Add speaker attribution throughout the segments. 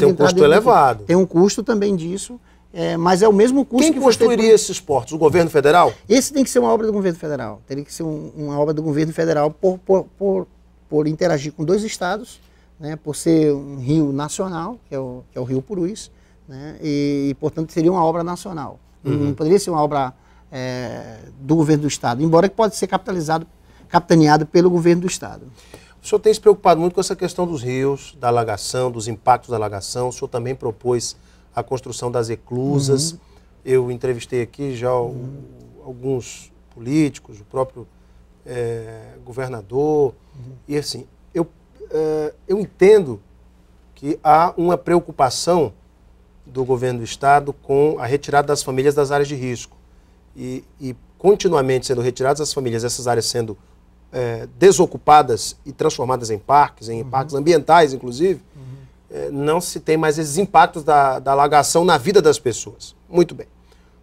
Speaker 1: Tem um custo elevado.
Speaker 2: Tem um custo também disso, é, mas é o mesmo custo Quem que construiria
Speaker 1: esses portos? O governo federal?
Speaker 2: Esse tem que ser uma obra do governo federal. Teria que ser um, uma obra do governo federal por, por, por, por interagir com dois estados, né, por ser um rio nacional, que é o, que é o Rio Purus, né, e, e, portanto, seria uma obra nacional. Uhum. Não poderia ser uma obra é, do governo do estado, embora que pode ser capitalizado, capitaneado pelo governo do estado. O senhor tem se preocupado muito com essa questão dos rios,
Speaker 1: da alagação, dos impactos da alagação. O senhor também propôs a construção das eclusas. Uhum. Eu entrevistei aqui já uhum. alguns políticos, o próprio é, governador. Uhum. E assim, eu, é, eu entendo que há uma preocupação do governo do Estado com a retirada das famílias das áreas de risco. E, e continuamente sendo retiradas as famílias, essas áreas sendo é, desocupadas e transformadas em parques, em uhum. parques ambientais, inclusive, uhum. é, não se tem mais esses impactos da, da alagação na vida das pessoas. Muito bem.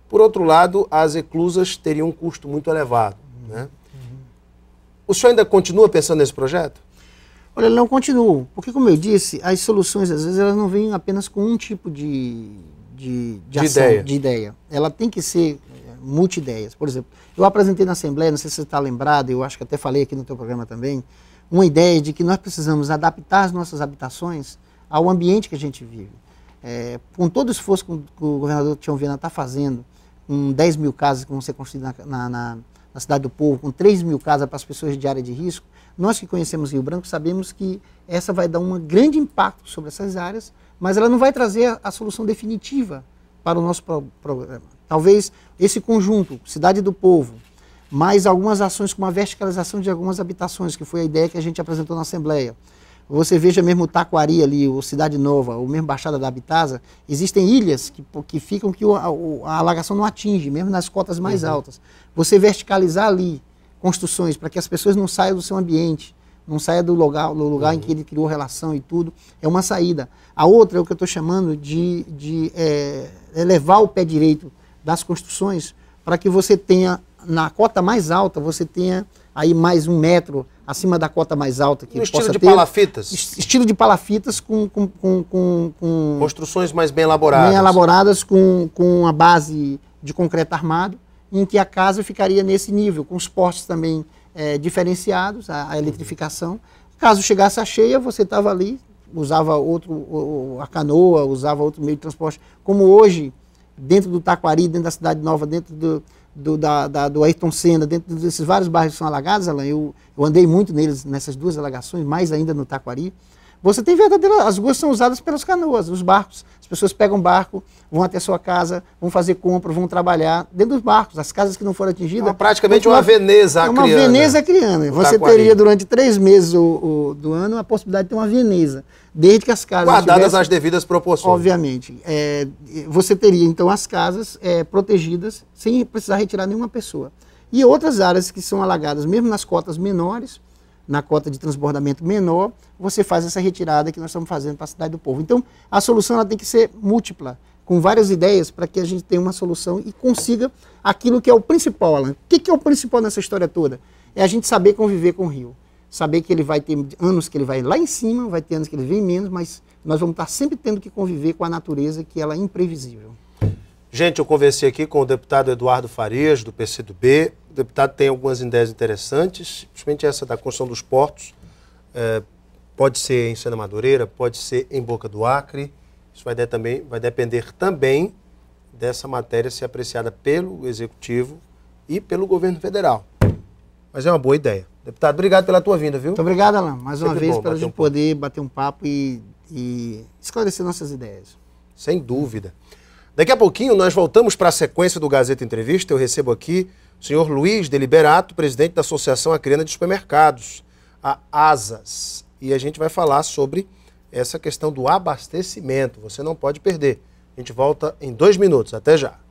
Speaker 1: Por outro lado, as eclusas teriam um custo muito elevado. Uhum. Né? Uhum. O senhor ainda continua pensando nesse projeto?
Speaker 2: Olha, não continuo, porque como eu disse, as soluções às vezes elas não vêm apenas com um tipo de, de, de, de ação, ideia. de ideia. Ela tem que ser multi-ideias. Por exemplo, eu apresentei na Assembleia, não sei se você está lembrado, eu acho que até falei aqui no teu programa também, uma ideia de que nós precisamos adaptar as nossas habitações ao ambiente que a gente vive. É, com todo o esforço que o governador Tião Viana está fazendo, com 10 mil casas que vão ser construídas na, na, na Cidade do Povo, com 3 mil casas para as pessoas de área de risco, nós que conhecemos Rio Branco sabemos que essa vai dar um grande impacto sobre essas áreas, mas ela não vai trazer a, a solução definitiva para o nosso programa. Eh, talvez esse conjunto, Cidade do Povo, mais algumas ações com uma verticalização de algumas habitações, que foi a ideia que a gente apresentou na Assembleia. Você veja mesmo Taquari ali, ou Cidade Nova, ou mesmo Baixada da Habitaza, existem ilhas que, que ficam que a, a, alagação não atinge, mesmo nas cotas mais uhum. altas. Você verticalizar ali construções para que as pessoas não saiam do seu ambiente, não saia do lugar, do lugar uhum. em que ele criou relação e tudo. É uma saída. A outra é o que eu estou chamando de, de é, elevar é o pé direito das construções para que você tenha, na cota mais alta, você tenha aí mais um metro acima da cota mais alta que ter estilo de palafitas estilo de palafitas com, com, com, com,
Speaker 1: construções mais bem elaboradas bem
Speaker 2: elaboradas com, com a base de concreto armado em que a casa ficaria nesse nível com os postes também é, diferenciados, a, a eletrificação. Caso chegasse a cheia, você estava ali, usava outro, a canoa, usava outro meio de transporte. Como hoje, dentro do Taquari, dentro da Cidade Nova, dentro do, do, da, da, do Ayrton Senna, dentro desses vários bairros que são alagados, Alan, eu, eu andei muito neles, nessas duas alagações, mais ainda no Taquari. Você tem verdadeira. As ruas são usadas pelas canoas, os barcos. As pessoas pegam barco, vão até sua casa, vão fazer compra, vão trabalhar dentro dos barcos. As casas que não foram atingidas. É uma, praticamente uma, é Veneza acriana. Uma Veneza acriana. Você teria durante três meses o, o, do ano a possibilidade de ter uma Veneza, desde que as casas. Guardadas tivessem, as devidas proporções. Obviamente. É, você teria, então, as casas é, protegidas, sem precisar retirar nenhuma pessoa. E outras áreas que são alagadas, mesmo nas cotas menores na cota de transbordamento menor, você faz essa retirada que nós estamos fazendo para a cidade do povo. Então, a solução ela tem que ser múltipla, com várias ideias para que a gente tenha uma solução e consiga aquilo que é o principal, Alan. O que, que é o principal nessa história toda? É a gente saber conviver com o rio. Saber que ele vai ter anos que ele vai lá em cima, vai ter anos que ele vem menos, mas nós vamos estar sempre tendo que conviver com a natureza, que ela é imprevisível.
Speaker 1: Gente, eu conversei aqui com o deputado Eduardo Farias, do PCdoB, o deputado tem algumas ideias interessantes, principalmente essa da construção dos portos. É, pode ser em Sena Madureira, pode ser em Boca do Acre. Isso vai, de, também, vai depender também dessa matéria ser apreciada pelo Executivo e pelo governo federal. Mas é uma boa ideia. Deputado, obrigado pela tua vinda, viu? Muito obrigado, Alain. Mais Sempre uma vez, para a gente um poder bater um papo e, e
Speaker 2: esclarecer nossas ideias.
Speaker 1: Sem dúvida. Daqui a pouquinho nós voltamos para a sequência do Gazeta Entrevista. Eu recebo aqui Senhor Luiz Deliberato, presidente da Associação Acreana de Supermercados, a ASAS. E a gente vai falar sobre essa questão do abastecimento. Você não pode perder. A gente volta em dois minutos. Até já.